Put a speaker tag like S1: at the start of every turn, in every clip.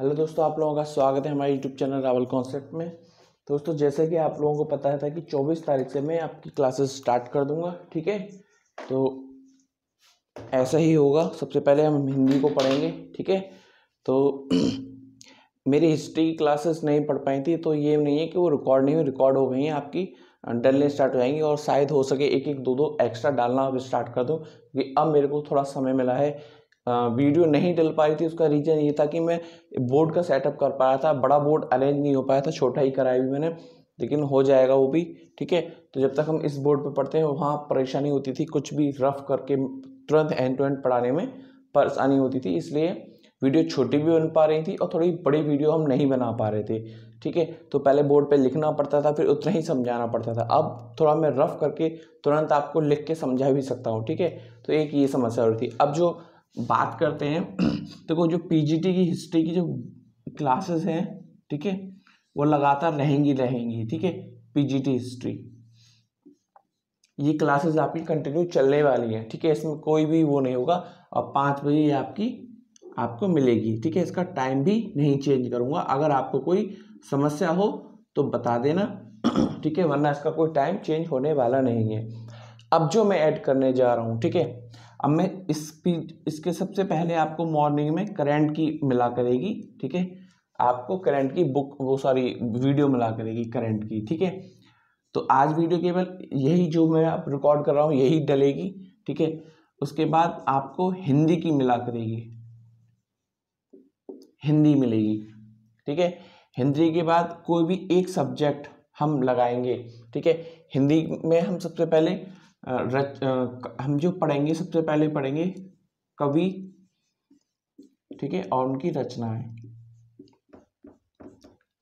S1: hello दोस्तों आप लोगों का स्वागत है हमारे यूट्यूब चैनल रावल कॉन्सेप्ट में दोस्तों जैसे कि आप लोगों को पता है था कि 24 तारीख से मैं आपकी क्लासेस स्टार्ट कर दूंगा ठीक है तो ऐसा ही होगा सबसे पहले हम हिंदी को पढ़ेंगे ठीक है तो मेरी हिस्ट्री की क्लासेस नहीं पढ़ पाई थी तो ये नहीं है कि वो रिकॉर्ड नहीं हुई रिकॉर्ड हो गई हैं आपकी डलने स्टार्ट हो जाएंगी और शायद हो सके एक एक दो दो एक्स्ट्रा डालना अब स्टार्ट कर दो क्योंकि अब मेरे को थोड़ा समय मिला है वीडियो नहीं डल पाई थी उसका रीज़न ये था कि मैं बोर्ड का सेटअप कर पाया था बड़ा बोर्ड अरेंज नहीं हो पाया था छोटा ही कराया भी मैंने लेकिन हो जाएगा वो भी ठीक है तो जब तक हम इस बोर्ड पे पढ़ते हैं वहाँ परेशानी होती थी कुछ भी रफ करके तुरंत एंड टू एंड पढ़ाने में परेशानी होती थी इसलिए वीडियो छोटी भी बन पा रही थी और थोड़ी बड़ी वीडियो हम नहीं बना पा रहे थे ठीक है तो पहले बोर्ड पे लिखना पड़ता था फिर उतना ही समझाना पड़ता था अब थोड़ा मैं रफ करके तुरंत आपको लिख के समझा भी सकता हूँ ठीक है तो एक ये समस्या हो रही थी अब जो बात करते हैं देखो तो जो पीजीटी की हिस्ट्री की जो क्लासेस हैं ठीक है वो लगातार रहेंगी रहेंगी ठीक है पीजीटी हिस्ट्री ये क्लासेस आपकी कंटिन्यू चलने वाली है ठीक है इसमें कोई भी वो नहीं होगा और पाँच बजे आपकी आपको मिलेगी ठीक है इसका टाइम भी नहीं चेंज करूँगा अगर आपको कोई समस्या हो तो बता देना ठीक है वरना इसका कोई टाइम चेंज होने वाला नहीं है अब जो मैं ऐड करने जा रहा हूँ ठीक है अब मैं इस इसके सबसे पहले आपको मॉर्निंग में करंट की मिला करेगी ठीक है आपको करंट की बुक वो सॉरी वीडियो मिला करेगी करंट की ठीक है तो आज वीडियो केवल यही जो मैं आप रिकॉर्ड कर रहा हूँ यही डलेगी ठीक है उसके बाद आपको हिंदी की मिला करेगी हिंदी मिलेगी ठीक है हिंदी के बाद कोई भी एक सब्जेक्ट हम लगाएंगे ठीक है हिंदी में हम सबसे पहले रच हम जो पढ़ेंगे सबसे पहले पढ़ेंगे कवि ठीक है और उनकी रचनाएं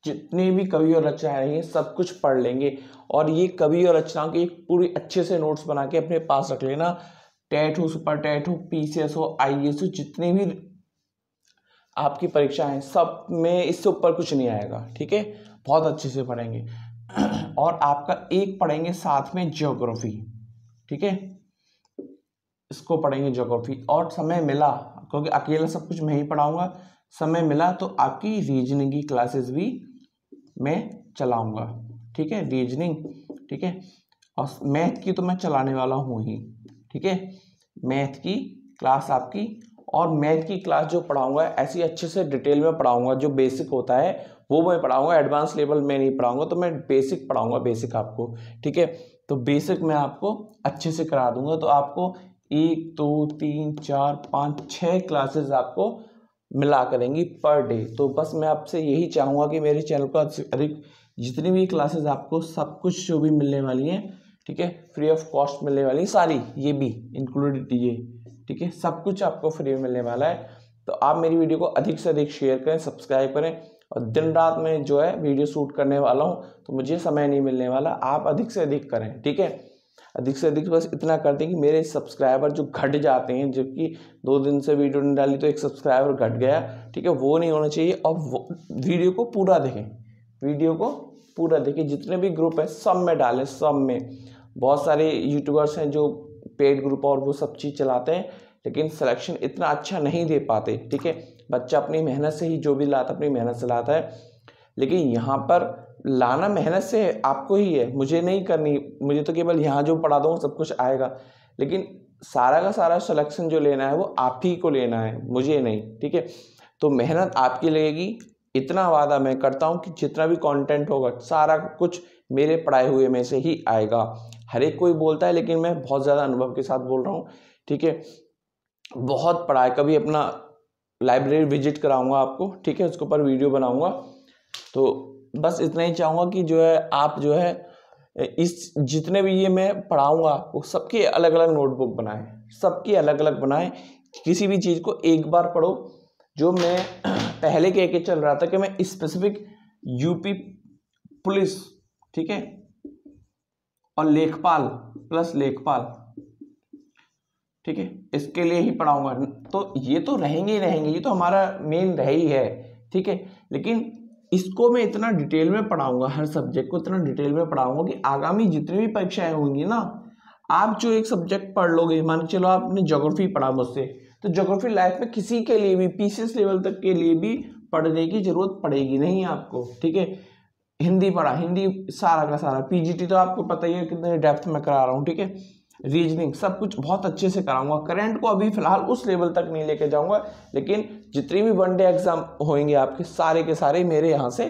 S1: जितने भी कवि और रचनाएं हैं सब कुछ पढ़ लेंगे और ये कवि और रचनाओं के पूरी अच्छे से नोट्स बना के अपने पास रख लेना टेट हो सुपर टेट हो पी सी एस हो आई एस हो जितनी भी आपकी परीक्षा है सब में इससे ऊपर कुछ नहीं आएगा ठीक है बहुत अच्छे से पढ़ेंगे और आपका एक पढ़ेंगे साथ में जियोग्राफी ठीक है इसको पढ़ेंगे जोग्राफी और समय मिला क्योंकि अकेला सब कुछ मैं ही पढ़ाऊंगा समय मिला तो आपकी रीजनिंग की क्लासेस भी मैं चलाऊंगा ठीक है रीजनिंग ठीक है और मैथ की तो मैं चलाने वाला हूँ ही ठीक है मैथ की क्लास आपकी और मैथ की क्लास जो पढ़ाऊंगा ऐसी अच्छे से डिटेल में पढ़ाऊंगा जो बेसिक होता है वो मैं पढ़ाऊँगा एडवांस लेवल में नहीं पढ़ाऊँगा तो मैं बेसिक पढ़ाऊँगा बेसिक आपको ठीक है तो बेसिक मैं आपको अच्छे से करा दूंगा तो आपको एक दो तो, तीन चार पाँच छः क्लासेस आपको मिला करेंगी पर डे तो बस मैं आपसे यही चाहूँगा कि मेरे चैनल को अधिक जितनी भी क्लासेस आपको सब कुछ जो भी मिलने वाली हैं ठीक है फ्री ऑफ कॉस्ट मिलने वाली सारी ये भी इंक्लूडेड ये ठीक है सब कुछ आपको फ्री में मिलने वाला है तो आप मेरी वीडियो को अधिक से अधिक शेयर करें सब्सक्राइब करें और दिन रात में जो है वीडियो शूट करने वाला हूँ तो मुझे समय नहीं मिलने वाला आप अधिक से अधिक करें ठीक है अधिक से अधिक बस इतना करते हैं कि मेरे सब्सक्राइबर जो घट जाते हैं जबकि दो दिन से वीडियो नहीं डाली तो एक सब्सक्राइबर घट गया ठीक है वो नहीं होना चाहिए और वो वीडियो को पूरा देखें वीडियो को पूरा देखें जितने भी ग्रुप हैं सब में डालें सब में बहुत सारे यूट्यूबर्स हैं जो पेड ग्रुप और वो सब चीज़ चलाते हैं लेकिन सिलेक्शन इतना अच्छा नहीं दे पाते ठीक है बच्चा अपनी मेहनत से ही जो भी लाता अपनी मेहनत से लाता है लेकिन यहाँ पर लाना मेहनत से आपको ही है मुझे नहीं करनी मुझे तो केवल यहाँ जो पढ़ा दूँ सब कुछ आएगा लेकिन सारा का सारा सलेक्शन जो लेना है वो आप ही को लेना है मुझे नहीं ठीक है तो मेहनत आपकी लगेगी इतना वादा मैं करता हूँ कि जितना भी कंटेंट होगा सारा कुछ मेरे पढ़ाए हुए में से ही आएगा हर एक कोई बोलता है लेकिन मैं बहुत ज़्यादा अनुभव के साथ बोल रहा हूँ ठीक है बहुत पढ़ाए कभी अपना लाइब्रेरी विजिट कराऊंगा आपको ठीक है उसके ऊपर वीडियो बनाऊंगा तो बस इतना ही चाहूँगा कि जो है आप जो है इस जितने भी ये मैं पढ़ाऊँगा आपको सबके अलग अलग नोटबुक बनाएं सबकी अलग अलग बनाएं किसी भी चीज़ को एक बार पढ़ो जो मैं पहले कह के चल रहा था कि मैं स्पेसिफिक यूपी पुलिस ठीक है और लेखपाल प्लस लेखपाल ठीक है इसके लिए ही पढ़ाऊंगा तो ये तो रहेंगे ही रहेंगे ये तो हमारा मेन रह ही है ठीक है लेकिन इसको मैं इतना डिटेल में पढ़ाऊंगा हर सब्जेक्ट को इतना डिटेल में पढ़ाऊंगा कि आगामी जितनी भी परीक्षाएं होंगी ना आप जो एक सब्जेक्ट पढ़ लोगे मान चलो आपने जोग्राफी पढ़ा मुझसे तो जोग्राफी लाइफ में किसी के लिए भी पीसीएस लेवल तक के लिए भी पढ़ने की ज़रूरत पड़ेगी नहीं आपको ठीक है हिंदी पढ़ा हिंदी सारा का सारा पीजीटी तो आपको पता ही है कितने डेप्थ में करा रहा हूँ ठीक है रीजनिंग सब कुछ बहुत अच्छे से कराऊंगा करंट को अभी फिलहाल उस लेवल तक नहीं लेके जाऊंगा लेकिन जितनी भी वनडे एग्जाम होंगे आपके सारे के सारे मेरे यहाँ से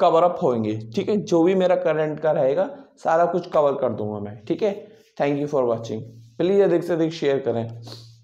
S1: कवर अप होंगे ठीक है जो भी मेरा करंट का रहेगा सारा कुछ कवर कर दूंगा मैं ठीक है thank you for watching please अधिक से अधिक शेयर करें